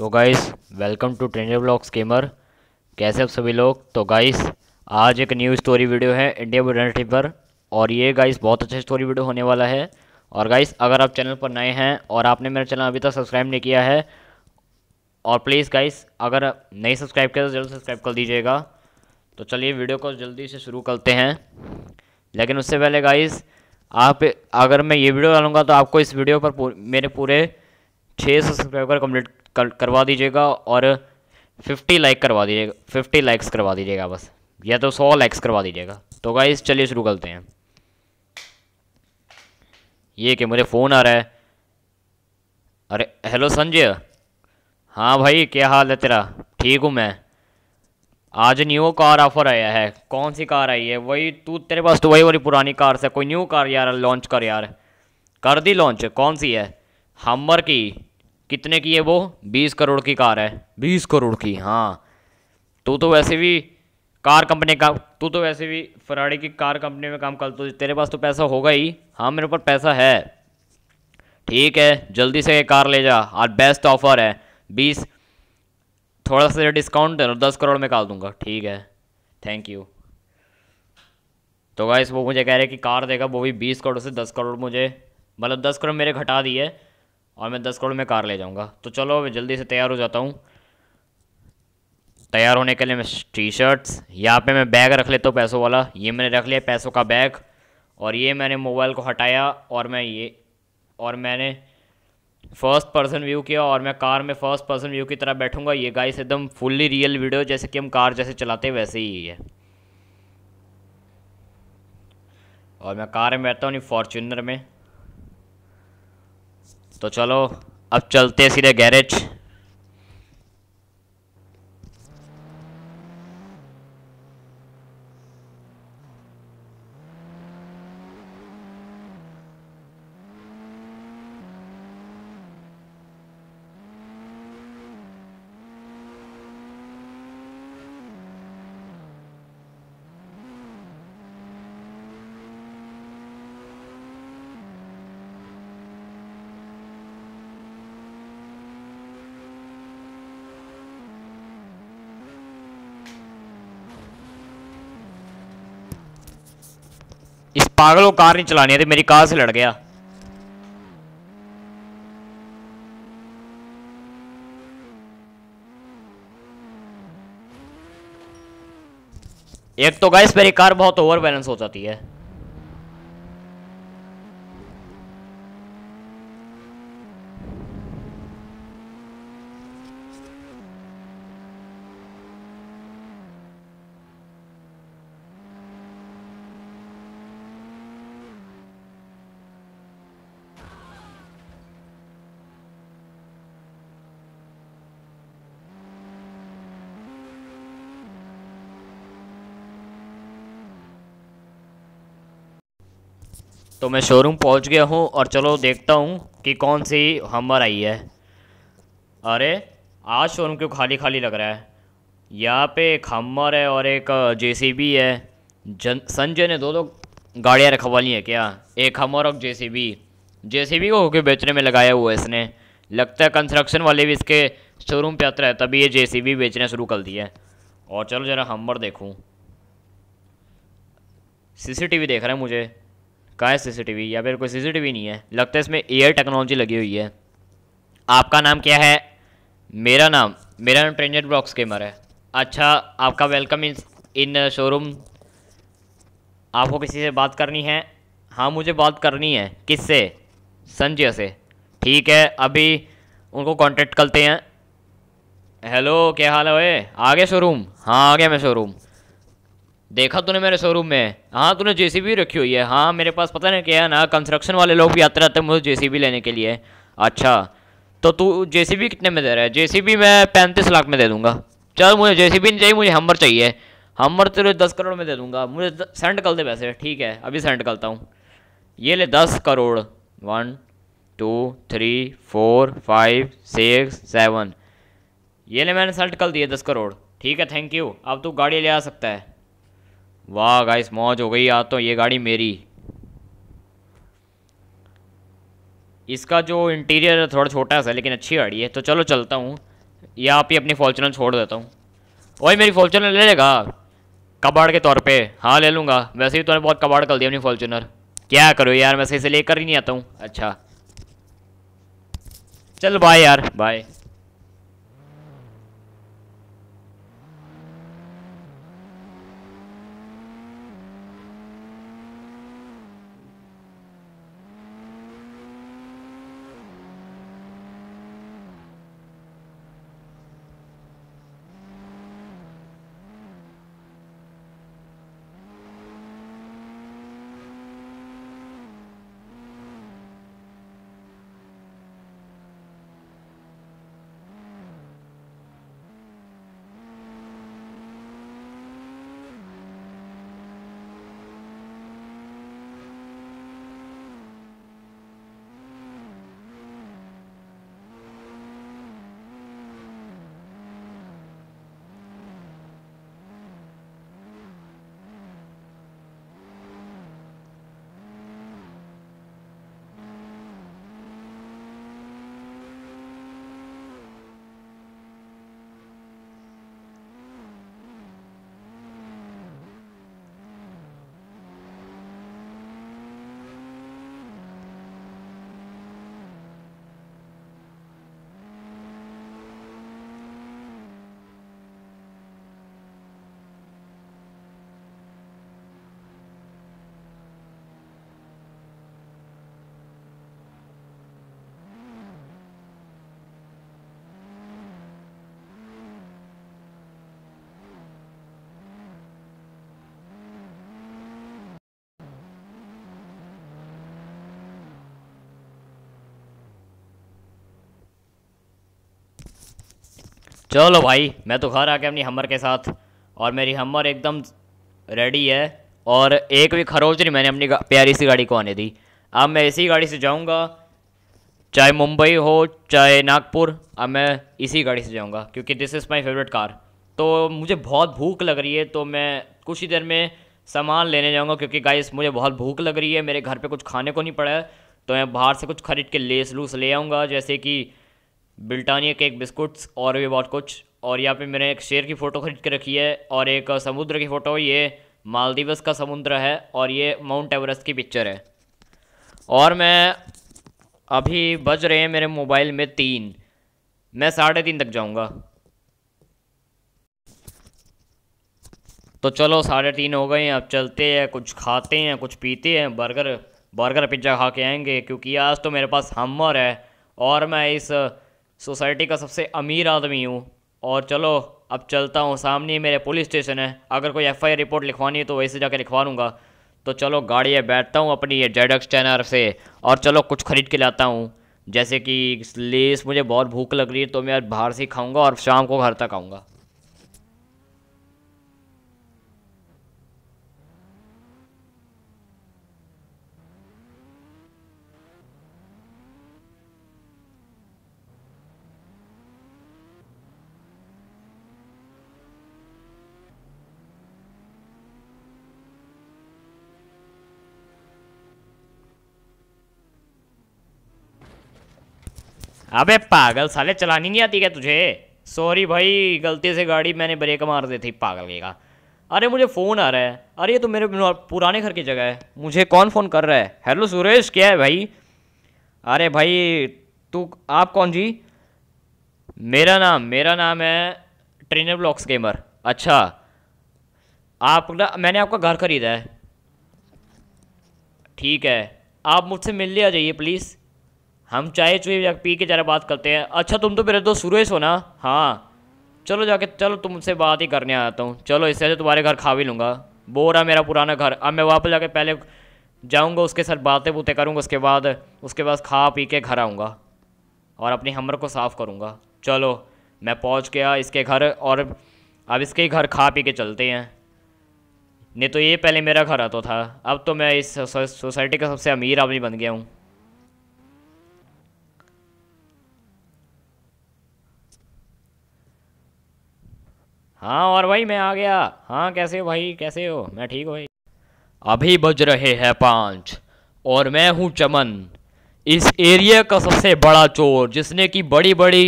तो guys welcome to ट्रेंडर ब्लॉक स्कीमर कैसे आप सभी लोग तो गाइस आज एक न्यू स्टोरी वीडियो है इंडिया मोडर्निटी पर और ये गाइस बहुत अच्छा स्टोरी वीडियो होने वाला है और गाइस अगर आप चैनल पर नए हैं और आपने मेरा चैनल अभी तक सब्सक्राइब नहीं किया है और प्लीज़ गाइस अगर नहीं सब्सक्राइब किया तो जल्द सब्सक्राइब कर दीजिएगा तो चलिए वीडियो को जल्दी से शुरू करते हैं लेकिन उससे पहले गाइस आप अगर मैं ये वीडियो डालूँगा तो आपको इस वीडियो पर मेरे पूरे छः सब्सक्राइबर कम्प्लीट कर, करवा दीजिएगा और फिफ्टी लाइक करवा दीजिएगा फिफ्टी लाइक्स करवा दीजिएगा बस या तो सौ लाइक्स करवा दीजिएगा तो गाइस चलिए शुरू करते हैं ये कि मुझे फ़ोन आ रहा है अरे हेलो संजय हाँ भाई क्या हाल है तेरा ठीक हूँ मैं आज न्यू कार ऑफर आया है कौन सी कार आई है वही तू तेरे पास तो वही वाली पुरानी कार से कोई न्यू कार यार लॉन्च कर यार कर दी लॉन्च कौन सी है हमर की कितने की है वो बीस करोड़ की कार है बीस करोड़ की हाँ तू तो वैसे भी कार कंपनी का तू तो वैसे भी फराड़ी की कार कंपनी में काम कर तो तेरे पास तो पैसा होगा ही हाँ मेरे ऊपर पैसा है ठीक है जल्दी से ये कार ले जा आज बेस्ट ऑफर है बीस थोड़ा सा डिस्काउंट दस करोड़ में कर दूंगा ठीक है थैंक यू तो गाइस वो मुझे कह रहे कि कार देगा वो भी बीस करोड़ से दस करोड़ मुझे मतलब दस करोड़ मेरे घटा दिए और मैं दस करोड़ में कार ले जाऊँगा तो चलो मैं जल्दी से तैयार हो जाता हूँ तैयार होने के लिए मैं टी शर्ट्स यहाँ पे मैं बैग रख लेता हूँ पैसों वाला ये मैंने रख लिया पैसों का बैग और ये मैंने मोबाइल को हटाया और मैं ये और मैंने फर्स्ट पर्सन व्यू किया और मैं कार में फर्स्ट पर्सन व्यू की तरह बैठूंगा ये गाइस एकदम फुल्ली रियल वीडियो जैसे कि हम कार जैसे चलाते हैं वैसे ही है और मैं कार में बैठता हूँ फॉर्चूनर में तो चलो अब चलते सीधे गैरेज वो कार नहीं चलानी है तो मेरी कार से लड़ गया एक तो गाइस मेरी कार बहुत ओवर बैलेंस हो जाती है तो मैं शोरूम पहुंच गया हूं और चलो देखता हूं कि कौन सी हमर आई है अरे आज शोरूम क्यों खाली खाली लग रहा है यहाँ पे एक हमर है और एक जेसीबी है जन संजय ने दो दो गाड़ियाँ रखवा ली हैं क्या एक हमर और जेसीबी जेसीबी को होके बेचने में लगाया हुआ है इसने लगता है कंस्ट्रक्शन वाले भी इसके शोरूम पे आता है तभी ये जे बेचना शुरू कर दिया है और चलो ज़रा हमर देखूँ सीसीटीवी देख रहे हैं मुझे कहाँ है सीसीटीवी या फिर कोई सीसीटीवी नहीं है लगता है इसमें एयर टेक्नोलॉजी लगी हुई है आपका नाम क्या है मेरा नाम मेरा नाम ट्रेंजर ब्लॉक्स गेमर है अच्छा आपका वेलकम इन इन शोरूम आपको किसी से बात करनी है हाँ मुझे बात करनी है किससे संजय से ठीक है अभी उनको कांटेक्ट करते हैं हेलो क्या हाल है आ गया शोरूम हाँ आ गया मैं शोरूम देखा तूने मेरे शोरूम में हाँ तूने जेसीबी रखी हुई है हाँ मेरे पास पता नहीं क्या है ना कंस्ट्रक्शन वाले लोग भी आते रहते हैं मुझे जेसीबी लेने के लिए अच्छा तो तू जेसीबी कितने में दे रहा है जेसीबी मैं पैंतीस लाख में दे दूंगा चल मुझे जेसीबी नहीं चाहिए मुझे हमर चाहिए हमर तेरे दस करोड़ में दे दूंगा मुझे सेंड कर दे पैसे ठीक है अभी सेंड करता हूँ ये ले दस crore one two three four five six seven ये ले मैंने सेंड कर दिए दस करोड़ ठीक है थैंक यू अब तू गाड़ी ले आ सकता है वाह गाइस मौज हो गई आ तो ये गाड़ी मेरी इसका जो इंटीरियर है थोड़ा छोटा सा लेकिन अच्छी गाड़ी है तो चलो चलता हूँ या आप ही अपनी फॉर्चुनर छोड़ देता हूँ वही मेरी फॉर्चुनर ले लेगा कबाड़ के तौर पे हाँ ले लूँगा वैसे ही तो बहुत कबाड़ कर दिया अपनी फॉर्चुनर क्या करो यार वैसे इसे लेकर ही नहीं आता हूँ अच्छा चल बाय यार बाय चलो भाई मैं तो घर गया अपनी हमर के साथ और मेरी हमर एकदम रेडी है और एक भी खरोच नहीं मैंने अपनी प्यारी सी गाड़ी को आने दी अब मैं इसी गाड़ी से जाऊँगा चाहे मुंबई हो चाहे नागपुर अब मैं इसी गाड़ी से जाऊँगा क्योंकि this is my favourite car तो मुझे बहुत भूख लग रही है तो मैं कुछ ही देर में सामान लेने जाऊँगा क्योंकि गाइस मुझे बहुत भूख लग रही है मेरे घर पर कुछ खाने को नहीं पड़ा है तो मैं बाहर से कुछ खरीद के लेस लूस ले आऊँगा जैसे कि ब्रिटानिया केक बिस्कुट्स और भी बहुत कुछ और यहाँ पे मैंने एक शेर की फ़ोटो खरीद के रखी है और एक समुद्र की फ़ोटो ये मालदीव्स का समुद्र है और ये माउंट एवरेस्ट की पिक्चर है और मैं अभी बज रहे हैं मेरे मोबाइल में तीन मैं साढ़े तीन तक जाऊंगा तो चलो साढ़े तीन हो गए हैं अब चलते हैं कुछ खाते हैं कुछ पीते हैं बर्गर बर्गर पिज्ज़ा खा के आएंगे क्योंकि आज तो मेरे पास हमर है और मैं इस सोसाइटी का सबसे अमीर आदमी हूँ और चलो अब चलता हूँ सामने मेरे पुलिस स्टेशन है अगर कोई एफ रिपोर्ट लिखवानी है तो वैसे जाकर लिखवा लूँगा तो चलो गाड़ी में बैठता हूँ अपनी ये जेड एक्स से और चलो कुछ ख़रीद के लाता हूँ जैसे कि लेस मुझे बहुत भूख लग रही है तो मैं बाहर से खाऊँगा और शाम को घर तक आऊँगा अबे पागल साले चलानी नहीं आती क्या तुझे सॉरी भाई गलती से गाड़ी मैंने ब्रेक मार दी थी पागल के का अरे मुझे फ़ोन आ रहा है अरे ये तो मेरे पुराने घर की जगह है मुझे कौन फ़ोन कर रहा है हेलो सुरेश क्या है भाई अरे भाई तू आप कौन जी मेरा नाम मेरा नाम है ट्रेनर ब्लॉक्स गेमर अच्छा आप ना मैंने आपका घर खरीदा है ठीक है आप मुझसे मिल आ जाइए प्लीज़ हम चाय चुए पी के ज़रा बात करते हैं अच्छा तुम तो मेरे दोस्त सुरेश हो ना हाँ चलो जाके चलो तुमसे बात ही करने आता हूँ चलो इससे तो तुम्हारे घर खा भी लूँगा वो रहा मेरा पुराना घर अब मैं वापस जाके पहले जाऊँगा उसके साथ बातें बूतें करूँगा उसके बाद उसके बाद खा पी के घर आऊँगा और अपनी हमर को साफ़ करूँगा चलो मैं पहुँच गया इसके घर और अब इसके ही घर खा पी के चलते हैं नहीं तो ये पहले मेरा घर आता था अब तो मैं इस सोसाइटी का सबसे अमीर आदमी बन गया हूँ हाँ और भाई मैं आ गया हाँ कैसे हो भाई कैसे हो मैं ठीक हूँ भाई अभी बज रहे हैं पाँच और मैं हूँ चमन इस एरिया का सबसे बड़ा चोर जिसने कि बड़ी बड़ी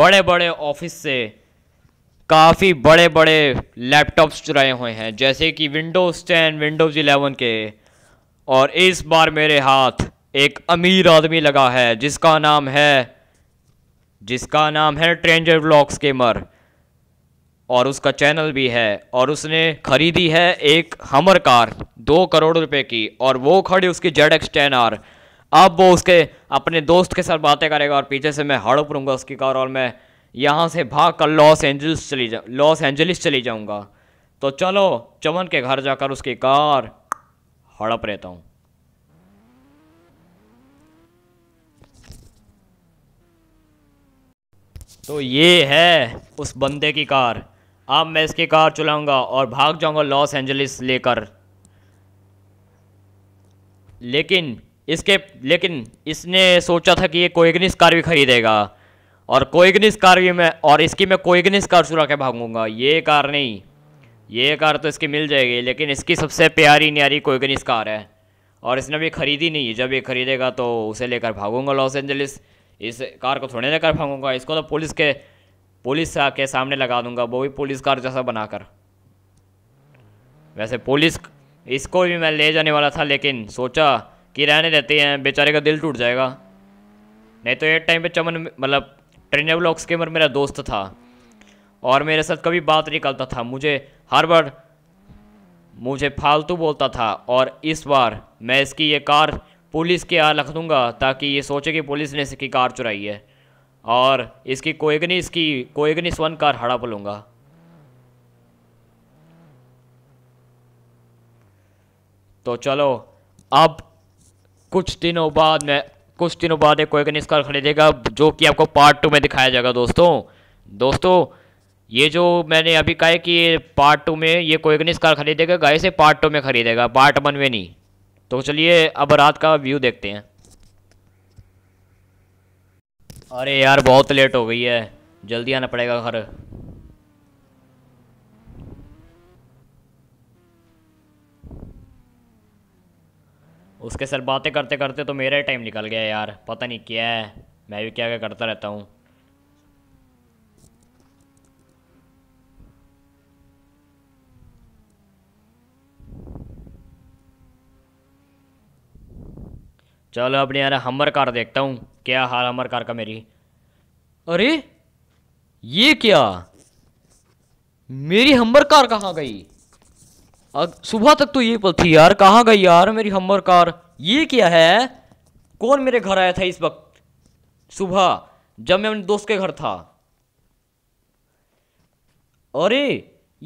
बड़े बड़े ऑफिस से काफ़ी बड़े बड़े लैपटॉप्स चुराए हुए हैं जैसे कि विंडोज़ टेन विंडोज़ इलेवन के और इस बार मेरे हाथ एक अमीर आदमी लगा है जिसका नाम है जिसका नाम है ट्रेंजर ब्लॉक्स गेमर और उसका चैनल भी है और उसने खरीदी है एक हमर कार दो करोड़ रुपए की और वो खड़ी उसकी जेड एक्स टेन आर अब वो उसके अपने दोस्त के साथ बातें करेगा और पीछे से मैं हड़प लूँगा उसकी कार और मैं यहाँ से भाग कर लॉस एंजल्स चली जा लॉस एंजलिस चली जाऊँगा तो चलो चमन के घर जाकर उसकी कार हड़प रहता हूँ तो ये है उस बंदे की कार अब मैं इसकी कार चलाऊंगा और भाग जाऊंगा लॉस एंजलिस लेकर लेकिन इसके लेकिन इसने सोचा था कि ये कोइग्निस कार भी खरीदेगा और कोइग्निस कार भी मैं और इसकी मैं कोइग्निस कार चुरा के भागूंगा ये कार नहीं ये कार तो इसकी मिल जाएगी लेकिन इसकी सबसे प्यारी न्यारी कोइग्निस कार है और इसने भी खरीदी नहीं जब ये खरीदेगा तो उसे लेकर भागूंगा लॉस एंजलिस इस कार को थोड़े लेकर भागूंगा इसको तो पुलिस के पुलिस के सामने लगा दूंगा वो भी पुलिस कार जैसा बनाकर वैसे पुलिस इसको भी मैं ले जाने वाला था लेकिन सोचा कि रहने देते हैं बेचारे का दिल टूट जाएगा नहीं तो एक टाइम पे चमन मतलब ट्रेनर ब्लॉक स्केमर मेरा दोस्त था और मेरे साथ कभी बात नहीं करता था मुझे हर बार मुझे फालतू बोलता था और इस बार मैं इसकी ये कार पुलिस के यहाँ रख दूँगा ताकि ये सोचे कि पुलिस ने इसकी कार चुराई है और इसकी कोएगनिस की कोएगनिस वन कार हड़प लूँगा तो चलो अब कुछ दिनों बाद मैं कुछ दिनों बाद एक कोएगनिस कार खरीदेगा जो कि आपको पार्ट टू में दिखाया जाएगा दोस्तों दोस्तों ये जो मैंने अभी कहा है कि ये पार्ट टू में ये कोएगनिस कार खरीदेगा गाय से पार्ट टू में खरीदेगा पार्ट वन में नहीं तो चलिए अब रात का व्यू देखते हैं अरे यार बहुत लेट हो गई है जल्दी आना पड़ेगा घर उसके सर बातें करते करते तो मेरा ही टाइम निकल गया यार पता नहीं क्या है मैं भी क्या क्या करता रहता हूँ चलो अपने यार हमर कार देखता हूँ क्या हाल अमर कार का मेरी अरे ये क्या मेरी हम्बर कार कहाँ गई अग सुबह तक तो ये पल थी यार कहाँ गई यार मेरी हम्बर कार ये क्या है कौन मेरे घर आया था इस वक्त सुबह जब मैं अपने दोस्त के घर था अरे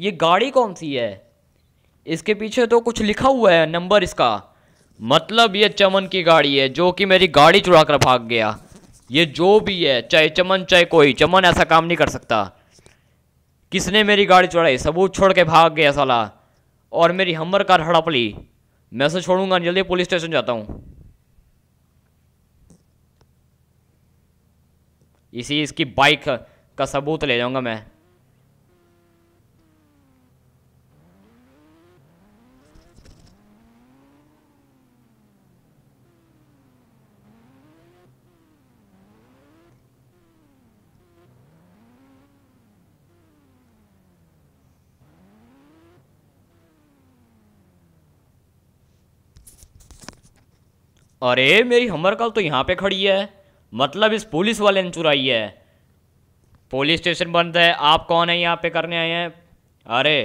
ये गाड़ी कौन सी है इसके पीछे तो कुछ लिखा हुआ है नंबर इसका मतलब ये चमन की गाड़ी है जो कि मेरी गाड़ी चुरा कर भाग गया ये जो भी है चाहे चमन चाहे कोई चमन ऐसा काम नहीं कर सकता किसने मेरी गाड़ी चुराई सबूत छोड़ के भाग गया साला और मेरी हमर कार हड़प ली मैं उसे छोड़ूंगा जल्दी पुलिस स्टेशन जाता हूँ इसी इसकी बाइक का सबूत ले जाऊंगा मैं अरे मेरी हमर कल तो यहाँ पे खड़ी है मतलब इस पुलिस वाले ने चुराई है पुलिस स्टेशन बंद है आप कौन है यहाँ पे करने आए हैं अरे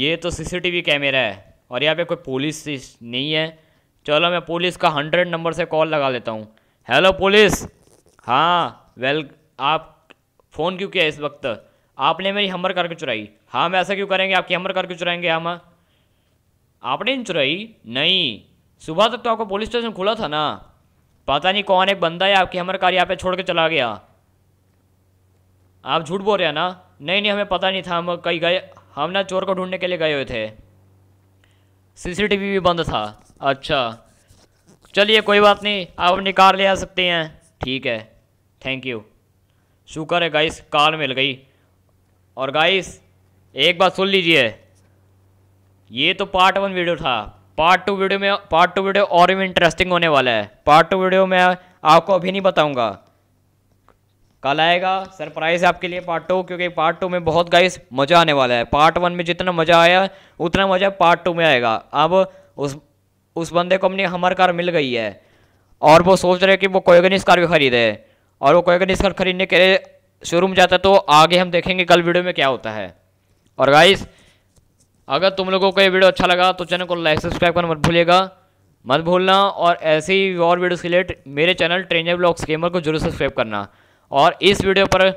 ये तो सीसीटीवी कैमरा है और यहाँ पे कोई पुलिस नहीं है चलो मैं पुलिस का हंड्रेड नंबर से कॉल लगा लेता हूँ हेलो पुलिस हाँ वेल आप फ़ोन क्यों किया इस वक्त आपने मेरी हमर करके चुराई हाँ मैं ऐसा क्यों करेंगे आपकी हमर करके चुराएंगे हम आपने नहीं चुराई नहीं सुबह तक तो आपको पुलिस स्टेशन खुला था ना पता नहीं कौन एक बंदा है आपकी हमारे कार यहाँ पे छोड़ के चला गया आप झूठ बोल रहे हैं ना नहीं नहीं हमें पता नहीं था हम कहीं गए हम ना चोर को ढूंढने के लिए गए हुए थे सीसीटीवी भी बंद था अच्छा चलिए कोई बात नहीं आप अपनी कार ले आ सकते हैं ठीक है थैंक यू शुक्र है गाइस कार मिल गई और गाइस एक बात सुन लीजिए ये तो पार्ट वन वीडियो था पार्ट टू वीडियो में पार्ट टू वीडियो और भी इंटरेस्टिंग होने वाला है पार्ट टू वीडियो में आपको अभी नहीं बताऊंगा कल आएगा सरप्राइज आपके लिए पार्ट टू क्योंकि पार्ट टू में बहुत गाइस मज़ा आने वाला है पार्ट वन में जितना मज़ा आया उतना मज़ा पार्ट टू में आएगा अब उस उस बंदे को अपनी हमर कार मिल गई है और वो सोच रहे कि वो कोयगनिस कार भी खरीदे और वो कोयगनिस कार खरीदने के लिए शोरूम जाता है तो आगे हम देखेंगे कल वीडियो में क्या होता है और गाइस अगर तुम लोगों को ये वीडियो अच्छा लगा तो चैनल को लाइक सब्सक्राइब करना मत भूलिएगा मत भूलना और ऐसे ही और वीडियोस के लिए मेरे चैनल ट्रेनर ब्लॉग्स गेमर को जरूर सब्सक्राइब करना और इस वीडियो पर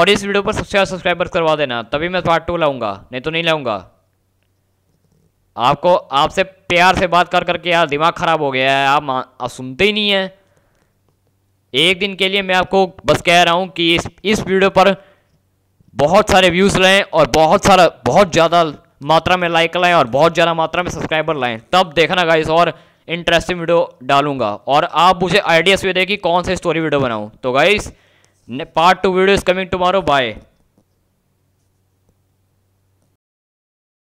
और इस वीडियो पर सबसे ज़्यादा सब्सक्राइबर करवा देना तभी मैं पार्ट टू लाऊंगा नहीं तो नहीं लाऊंगा आपको आपसे प्यार से बात कर करके यार दिमाग ख़राब हो गया है आप, आप सुनते ही नहीं हैं एक दिन के लिए मैं आपको बस कह रहा हूँ कि इस इस वीडियो पर बहुत सारे व्यूज़ लाएं और बहुत सारा बहुत ज़्यादा मात्रा में लाइक लाएँ और बहुत ज़्यादा मात्रा में सब्सक्राइबर लाएँ तब देखना गाइस और इंटरेस्टिंग वीडियो डालूंगा और आप मुझे आइडियाज़ भी दें कि कौन सा स्टोरी वीडियो बनाऊँ तो guys part two video is coming tomorrow bye